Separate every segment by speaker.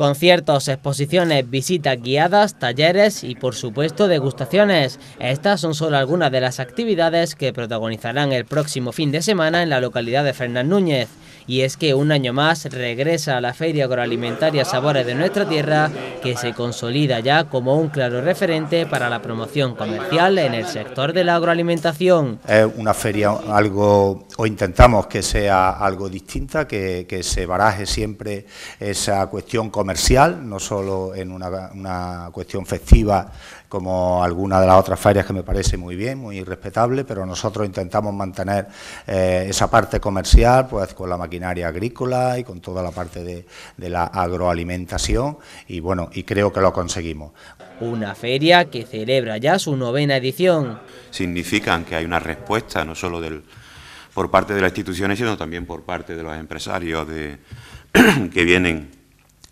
Speaker 1: Conciertos, exposiciones, visitas guiadas, talleres y por supuesto degustaciones. Estas son solo algunas de las actividades que protagonizarán el próximo fin de semana en la localidad de Fernán Núñez. Y es que un año más regresa a la Feria Agroalimentaria Sabores de Nuestra Tierra, que se consolida ya como un claro referente para la promoción comercial en el sector de la agroalimentación.
Speaker 2: Es una feria algo o intentamos que sea algo distinta, que, se baraje siempre esa cuestión comercial, no solo en una, cuestión festiva como alguna de las otras ferias que me parece muy bien, muy respetable, pero nosotros intentamos mantener eh, esa parte comercial pues con la maquinaria agrícola y con toda la parte de, la agroalimentación y bueno, y creo que lo conseguimos.
Speaker 1: Una feria que celebra ya su novena edición.
Speaker 3: Significan que hay una respuesta no solo del por parte de las instituciones, sino también por parte de los empresarios que vienen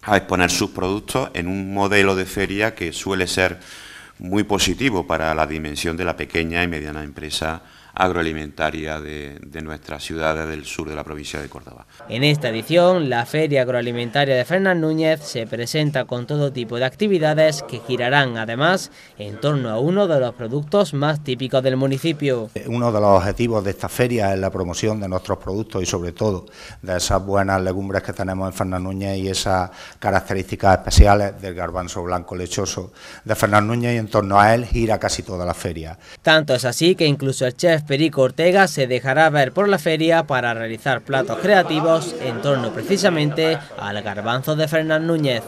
Speaker 3: a exponer sus productos en un modelo de feria que suele ser muy positivo para la dimensión de la pequeña y mediana empresa agroalimentaria de, nuestras ciudades del sur de la provincia de Córdoba.
Speaker 1: En esta edición, la Feria Agroalimentaria de Fernán Núñez se presenta con todo tipo de actividades que girarán además en torno a uno de los productos más típicos del municipio.
Speaker 2: Uno de los objetivos de esta feria es la promoción de nuestros productos y sobre todo de esas buenas legumbres que tenemos en Fernán Núñez y esas características especiales del garbanzo blanco lechoso de Fernán Núñez y en torno a él gira casi toda la feria.
Speaker 1: Tanto es así que incluso el chef Perico Ortega se dejará ver por la feria para realizar platos creativos en torno precisamente al garbanzo de Fernán Núñez.